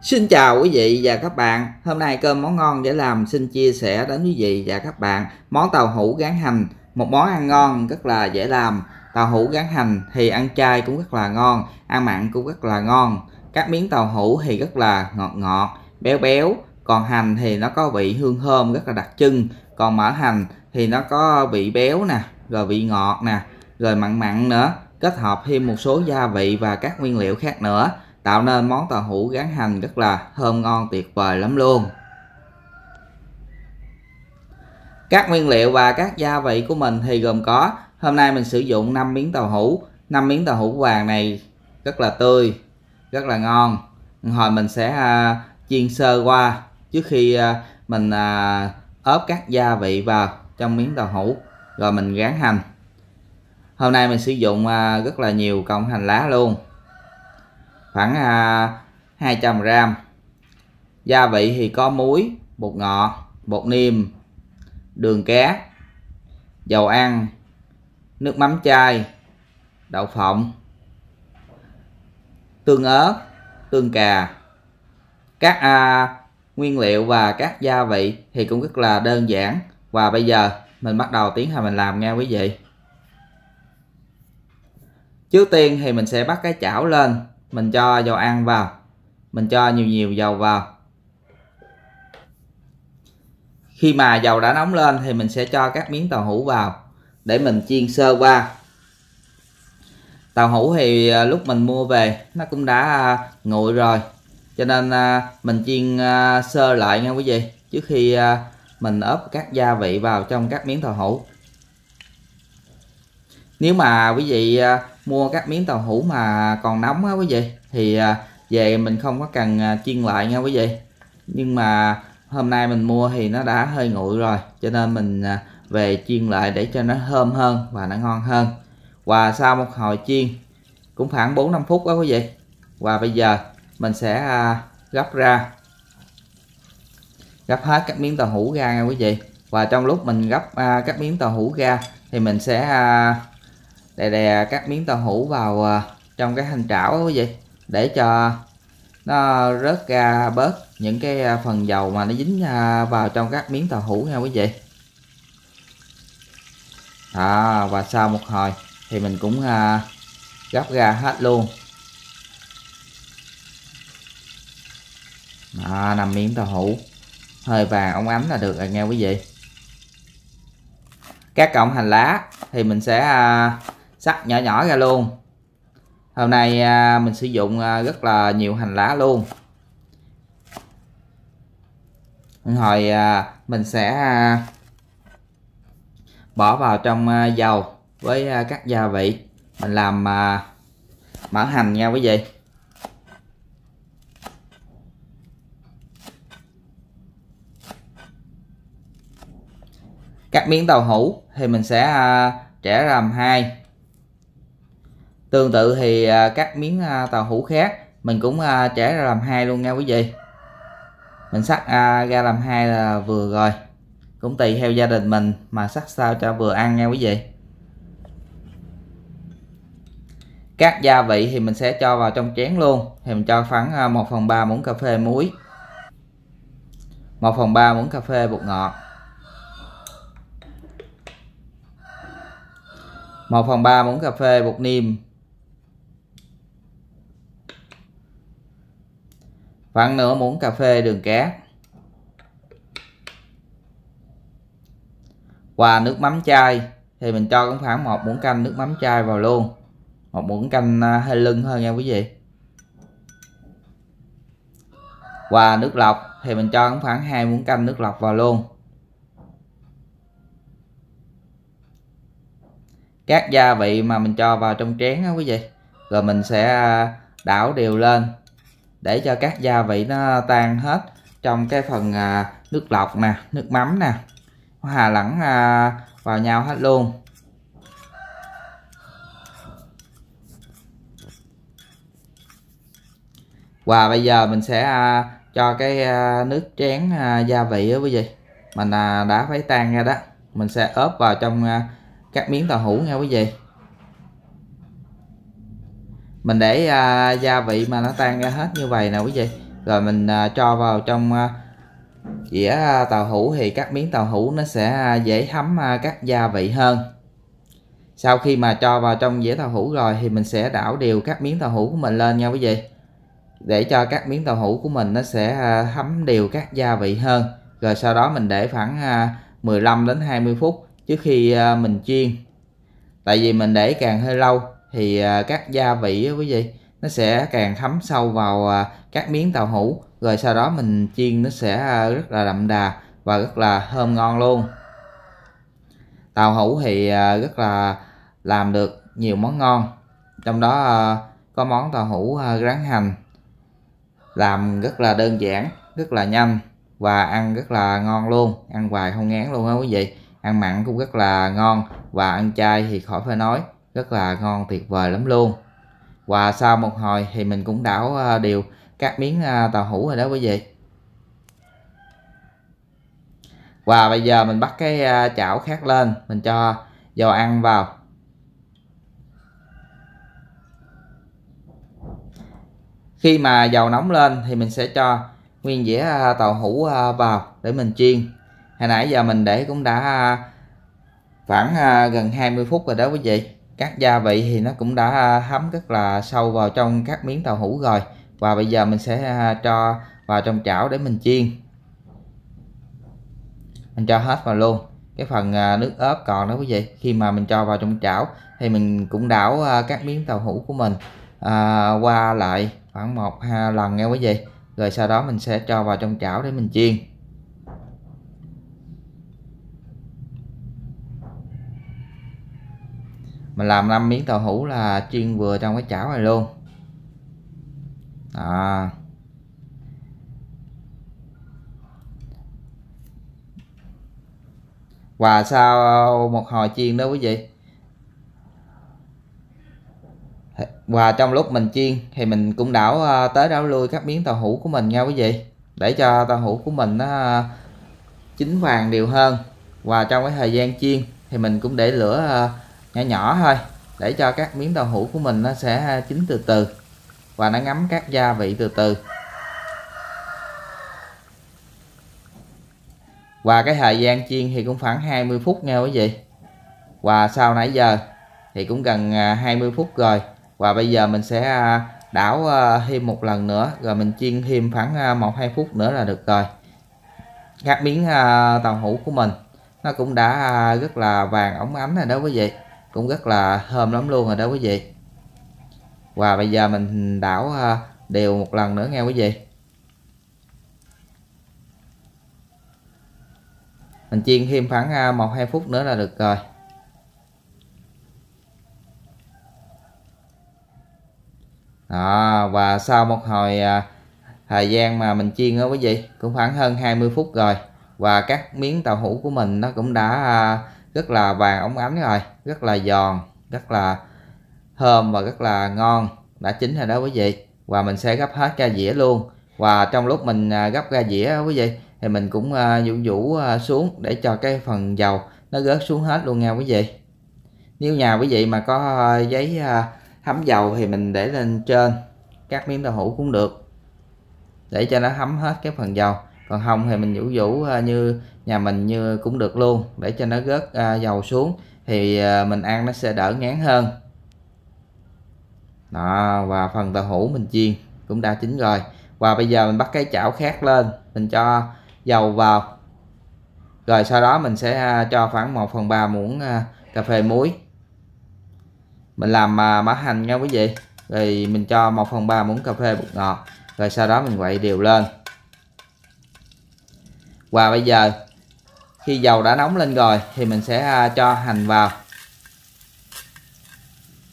Xin chào quý vị và các bạn Hôm nay cơm món ngon để làm xin chia sẻ đến quý vị và các bạn Món tàu hũ gán hành Một món ăn ngon rất là dễ làm Tàu hũ gán hành thì ăn chay cũng rất là ngon Ăn mặn cũng rất là ngon Các miếng tàu hũ thì rất là ngọt ngọt Béo béo Còn hành thì nó có vị hương thơm rất là đặc trưng Còn mỡ hành thì nó có vị béo nè Rồi vị ngọt nè Rồi mặn mặn nữa Kết hợp thêm một số gia vị và các nguyên liệu khác nữa tạo nên món tàu hũ gán hành rất là thơm ngon tuyệt vời lắm luôn các nguyên liệu và các gia vị của mình thì gồm có hôm nay mình sử dụng 5 miếng tàu hũ 5 miếng tàu hũ vàng này rất là tươi rất là ngon hồi mình sẽ uh, chiên sơ qua trước khi uh, mình uh, ốp các gia vị vào trong miếng tàu hũ rồi mình rán hành hôm nay mình sử dụng uh, rất là nhiều cọng hành lá luôn khoảng 200 à, gram gia vị thì có muối bột ngọt bột niêm đường cát dầu ăn nước mắm chai đậu phộng tương ớt tương cà các à, nguyên liệu và các gia vị thì cũng rất là đơn giản và bây giờ mình bắt đầu tiến hành mình làm nha quý vị trước tiên thì mình sẽ bắt cái chảo lên mình cho dầu ăn vào mình cho nhiều nhiều dầu vào khi mà dầu đã nóng lên thì mình sẽ cho các miếng tàu hũ vào để mình chiên sơ qua tàu hũ thì à, lúc mình mua về nó cũng đã à, nguội rồi cho nên à, mình chiên sơ lại nha quý vị trước khi mình ốp các gia vị vào trong các miếng tàu hũ nếu mà quý vị à, mua các miếng tàu hũ mà còn nóng á quý vị thì à, về mình không có cần à, chiên lại nha quý vị nhưng mà hôm nay mình mua thì nó đã hơi nguội rồi cho nên mình về chiên lại để cho nó thơm hơn và nó ngon hơn và sau một hồi chiên cũng khoảng 4-5 phút đó quý vị và bây giờ mình sẽ gấp ra gấp hết các miếng tàu hũ ra nha quý vị và trong lúc mình gấp các miếng tàu hũ ra thì mình sẽ đè đè à, các miếng tàu hũ vào à, trong cái hành trảo quý vị để cho nó rớt ra bớt những cái à, phần dầu mà nó dính vào trong các miếng tàu hũ nha quý vị à, và sau một hồi thì mình cũng gấp ra hết luôn à, 5 miếng tàu hũ hơi vàng ống ánh là được rồi nghe quý vị các cọng hành lá thì mình sẽ sắc nhỏ nhỏ ra luôn hôm nay à, mình sử dụng à, rất là nhiều hành lá luôn hồi à, mình sẽ bỏ vào trong dầu với các gia vị mình làm mỡ hành nha quý vị các miếng tàu hũ thì mình sẽ trẻ làm hai tương tự thì à, các miếng à, tàu hũ khác mình cũng chẻ à, ra làm hai luôn nha quý vị mình sắt ra làm hai là vừa rồi cũng tùy theo gia đình mình mà sắt sao cho vừa ăn nha quý vị các gia vị thì mình sẽ cho vào trong chén luôn thì mình cho khoảng 1 phần 3 muỗng cà phê muối 1 phần 3 muỗng cà phê bột ngọt 1 phần 3 muỗng cà phê bột niêm khoảng nửa muỗng cà phê đường cát và nước mắm chai thì mình cho cũng khoảng một muỗng canh nước mắm chai vào luôn một muỗng canh à, hơi lưng hơn nha quý vị và nước lọc thì mình cho cũng khoảng hai muỗng canh nước lọc vào luôn các gia vị mà mình cho vào trong chén á quý vị rồi mình sẽ à, đảo đều lên để cho các gia vị nó tan hết trong cái phần à, nước lọc nè nước mắm nè hòa lẫn à, vào nhau hết luôn và bây giờ mình sẽ à, cho cái nước chén gia vị đó quý vị mình đã phải tan ra đó mình sẽ ốp vào trong các miếng tàu hũ nha quý vị mình để à, gia vị mà nó tan ra hết như vậy nè quý vị rồi mình à, cho vào trong à, dĩa à, tàu hũ thì các miếng tàu hũ nó sẽ à, dễ thấm à, các gia vị hơn sau khi mà cho vào trong dĩa tàu hũ rồi thì mình sẽ đảo đều các miếng tàu hũ của mình lên nha quý vị để cho các miếng tàu hũ của mình nó sẽ à, hấm đều các gia vị hơn rồi sau đó mình để khoảng à, 15 đến 20 phút trước khi à, mình chiên tại vì mình để càng hơi lâu thì à, các gia vị quý vị nó sẽ càng thấm sâu vào à, các miếng tàu hũ rồi sau đó mình chiên nó sẽ à, rất là đậm đà và rất là thơm ngon luôn tàu hũ thì rất là làm được nhiều món ngon trong đó có món tàu hũ rán hành làm rất là đơn giản rất là nhanh và ăn rất là ngon luôn ăn hoài không ngán luôn á quý vị ăn mặn cũng rất là ngon và ăn chay thì khỏi phải nói rất là ngon tuyệt vời lắm luôn và sau một hồi thì mình cũng đảo ờ, đều các miếng ờ, tàu hũ rồi đó quý vị và bây giờ mình bắt cái ờ, chảo khác lên mình cho dầu ăn vào khi mà dầu nóng lên thì mình sẽ cho nguyên dĩa tàu hũ vào để mình chiên hồi nãy giờ mình để cũng đã khoảng gần 20 phút rồi đó quý vị các gia vị thì nó cũng đã à, hấm rất là sâu vào trong các miếng tàu hũ rồi và bây giờ mình sẽ à, cho vào trong chảo để mình chiên mình cho hết vào luôn cái phần à, nước ớt còn đó quý vị khi mà mình cho vào trong chảo thì mình cũng đảo các miếng tàu hũ của mình à, qua lại khoảng một hai lần nghe quý vị rồi sau đó mình sẽ cho vào trong chảo để mình chiên mình làm 5 miếng tàu hũ là chiên vừa trong cái chảo này luôn à. và sau một hồi chiên đó quý vị và trong lúc mình chiên thì mình cũng đảo ờ, tới đảo lui các miếng tàu hũ của mình nha quý vị để cho tàu hũ của mình nó ờ, chín vàng đều hơn và trong cái thời gian chiên thì mình cũng để lửa ờ, nhỏ nhỏ thôi để cho các miếng đậu hũ của mình nó sẽ à, chín từ từ và nó ngấm các gia vị từ từ và cái thời gian chiên thì cũng khoảng 20 phút nha quý vị và sau nãy giờ thì cũng gần 20 à, phút rồi và bây giờ mình sẽ à, đảo thêm một lần nữa rồi mình chiên thêm khoảng 1-2 phút nữa là được rồi các miếng tàu hũ của mình nó cũng đã rất là vàng ống ánh rồi đó quý vị cũng rất là thơm lắm luôn rồi đó quý vị và bây giờ mình đảo à, đều một lần nữa nghe quý vị mình chiên thêm khoảng 1-2 à, phút nữa là được rồi đó, và sau một hồi à, thời gian mà mình chiên đó quý vị cũng khoảng hơn 20 phút rồi và các miếng tàu hũ của mình nó cũng đã rất là vàng ống ánh rồi rất là giòn rất là thơm và rất là ngon đã chín rồi đó quý vị và mình sẽ gấp hết ra dĩa luôn và trong lúc mình à, gấp ra dĩa quý vị thì mình cũng à, vũ vũ à, xuống để cho cái phần dầu nó rớt xuống hết luôn nha quý vị nếu nhà quý vị mà có giấy thấm dầu thì mình để lên trên các miếng đậu hũ cũng được để cho nó thấm hết cái phần dầu còn hồng thì mình vũ vũ à, như nhà mình như cũng được luôn để cho nó gớt à, dầu xuống thì à, mình ăn nó sẽ đỡ ngán hơn đó và phần tàu hũ mình chiên cũng đã chín rồi và bây giờ mình bắt cái chảo khác lên mình cho dầu vào rồi sau đó mình sẽ cho khoảng 1 phần 3 muỗng cà phê muối mình làm mã hành nha quý vị rồi mình cho 1 phần 3 muỗng cà phê bột ngọt rồi sau đó mình quậy đều lên và bây giờ khi dầu đã nóng lên rồi thì mình sẽ à, cho hành vào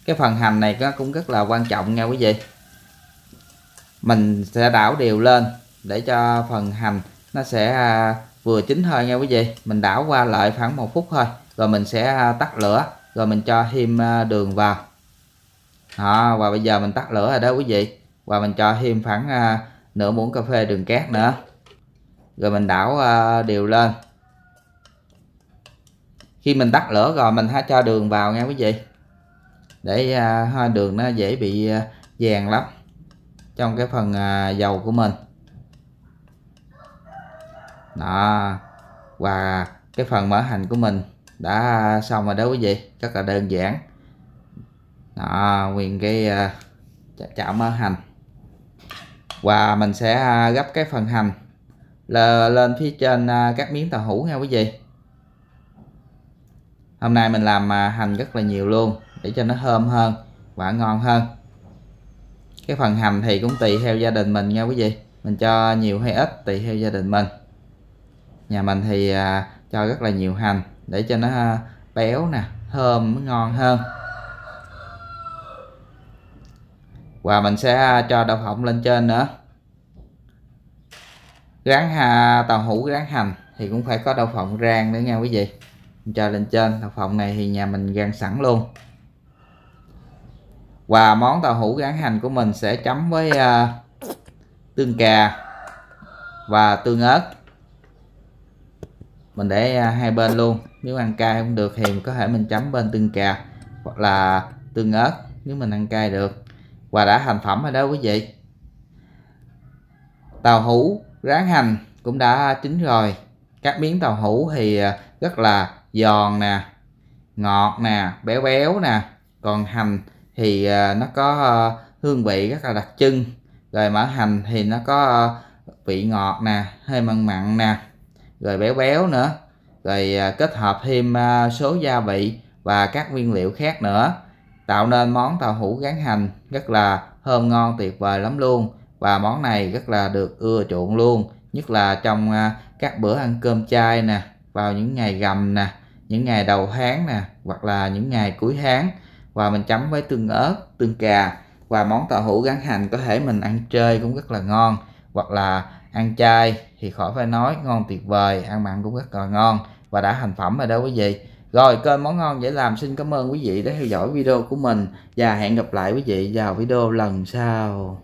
cái phần hành này nó cũng rất là quan trọng nha quý vị mình sẽ đảo đều lên để cho phần hành nó sẽ à, vừa chín thôi nha quý vị mình đảo qua lại khoảng một phút thôi rồi mình sẽ à, tắt lửa rồi mình cho thêm đường vào đó, và bây giờ mình tắt lửa rồi đó quý vị và mình cho thêm khoảng nửa muỗng cà phê đường cát nữa rồi mình đảo à, đều lên khi mình tắt lửa rồi mình hãy cho đường vào nha quý vị để à, đường nó dễ bị à, vàng lắm trong cái phần dầu của mình đó và cái phần mở hành của mình đã xong rồi đó quý vị rất là đơn giản đó nguyên cái chảo mở hành và mình sẽ gấp cái phần hành là lên phía trên à, các miếng tàu hũ nha quý vị hôm nay mình làm à, hành rất là nhiều luôn để cho nó thơm hơn và ngon hơn cái phần hành thì cũng tùy theo gia đình mình nha quý vị mình cho nhiều hay ít tùy theo gia đình mình nhà mình thì à, cho rất là nhiều hành để cho nó béo nè thơm ngon hơn và mình sẽ cho đậu phộng lên trên nữa rán hà, tàu hũ rán hành thì cũng phải có đậu phộng rang nữa nha quý vị mình cho lên trên đậu phộng này thì nhà mình rang sẵn luôn và món tàu hũ rán hành của mình sẽ chấm với uh, tương cà và tương ớt mình để uh, hai bên luôn nếu ăn cay không được thì có thể mình chấm bên tương cà hoặc là tương ớt nếu mình ăn cay được và đã thành phẩm rồi đó quý vị tàu hũ rán hành cũng đã chín rồi các miếng tàu hũ thì à, rất là giòn nè ngọt nè béo béo nè còn hành thì à, nó có à, hương vị rất là đặc trưng rồi mỡ hành thì nó có vị ngọt nè hơi mặn mặn nè rồi béo béo nữa rồi kết hợp thêm số gia vị và các nguyên liệu khác nữa tạo nên món tàu hũ rán hành rất là thơm ngon tuyệt vời lắm luôn và món này rất là được ưa chuộng luôn nhất là trong à, các bữa ăn cơm chay nè vào những ngày gầm nè những ngày đầu tháng nè hoặc là những ngày cuối tháng và mình chấm với tương ớt tương cà và món tàu hũ gắn hành có thể mình ăn chơi cũng rất là ngon hoặc là ăn chay thì khỏi phải nói ngon tuyệt vời ăn mặn cũng rất là ngon và đã thành phẩm rồi đó quý vị rồi kênh món ngon dễ làm xin cảm ơn quý vị đã theo dõi video của mình và hẹn gặp lại quý vị vào video lần sau